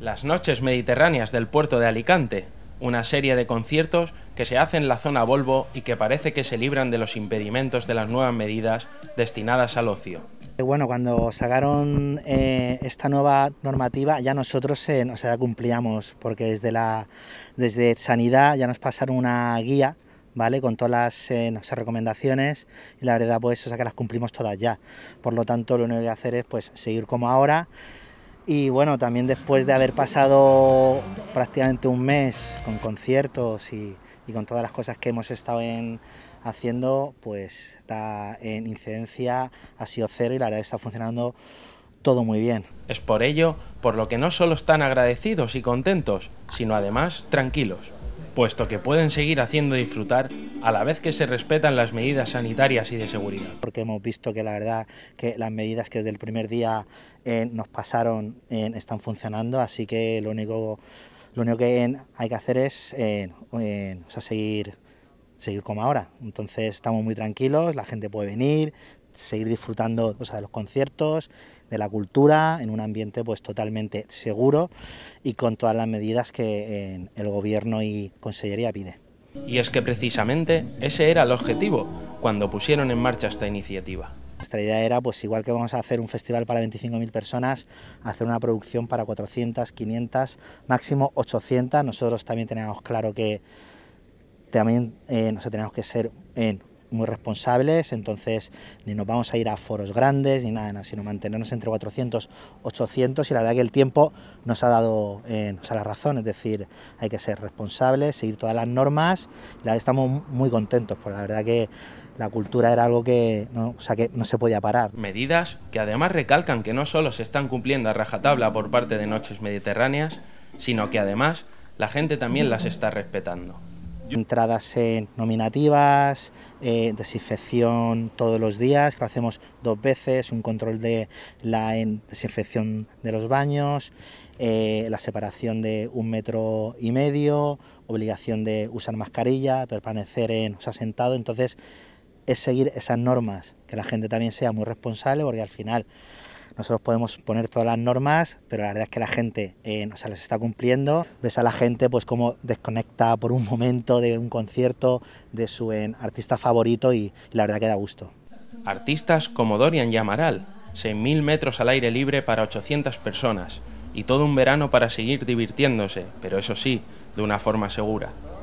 Las noches mediterráneas del puerto de Alicante, una serie de conciertos que se hacen en la zona Volvo y que parece que se libran de los impedimentos de las nuevas medidas destinadas al ocio. Eh, bueno, cuando sacaron eh, esta nueva normativa ya nosotros o cumplíamos porque desde, la, desde Sanidad ya nos pasaron una guía ¿vale? Con todas las eh, nuestras recomendaciones y la verdad pues eso sea que las cumplimos todas ya. Por lo tanto, lo único que hacer es pues seguir como ahora y bueno, también después de haber pasado prácticamente un mes con conciertos y, con todas las cosas que hemos estado haciendo, pues la en incidencia ha sido cero y la verdad está funcionando todo muy bien. Es por ello por lo que no solo están agradecidos y contentos, sino además tranquilos puesto que pueden seguir haciendo disfrutar a la vez que se respetan las medidas sanitarias y de seguridad. Porque hemos visto que la verdad que las medidas que desde el primer día eh, nos pasaron eh, están funcionando, así que lo único, lo único que hay que hacer es eh, seguir seguir como ahora. Entonces estamos muy tranquilos, la gente puede venir, seguir disfrutando de los conciertos, de la cultura, en un ambiente pues totalmente seguro y con todas las medidas que el gobierno y consellería pide. Y es que precisamente ese era el objetivo cuando pusieron en marcha esta iniciativa. Nuestra idea era, pues igual que vamos a hacer un festival para 25.000 personas, hacer una producción para 400, 500, máximo 800. Nosotros también teníamos claro que también eh, tenemos que ser en muy responsables, entonces ni nos vamos a ir a foros grandes ni nada, sino mantenernos entre 400, 800 y la verdad que el tiempo eh, nos ha dado la razón, es decir, hay que ser responsables, seguir todas las normas, y la estamos muy contentos, porque la verdad que la cultura era algo que no, o sea, que no se podía parar. Medidas que además recalcan que no solo se están cumpliendo a rajatabla por parte de Noches Mediterráneas, sino que además la gente también las está respetando. Entradas en nominativas, eh, desinfección todos los días, que lo hacemos dos veces, un control de la desinfección de los baños, eh, la separación de un metro y medio, obligación de usar mascarilla, permanecer en, o sea, sentado, entonces es seguir esas normas, que la gente también sea muy responsable, porque al final nosotros podemos poner todas las normas, pero la verdad es que la gente eh, o sea, las está cumpliendo. Ves a la gente pues cómo desconecta por un momento de un concierto de su artista favorito y, la verdad que da gusto. Artistas como Dorian Yamaral... Amaral, 6.000 metros al aire libre para 800 personas y todo un verano para seguir divirtiéndose, pero eso sí, de una forma segura.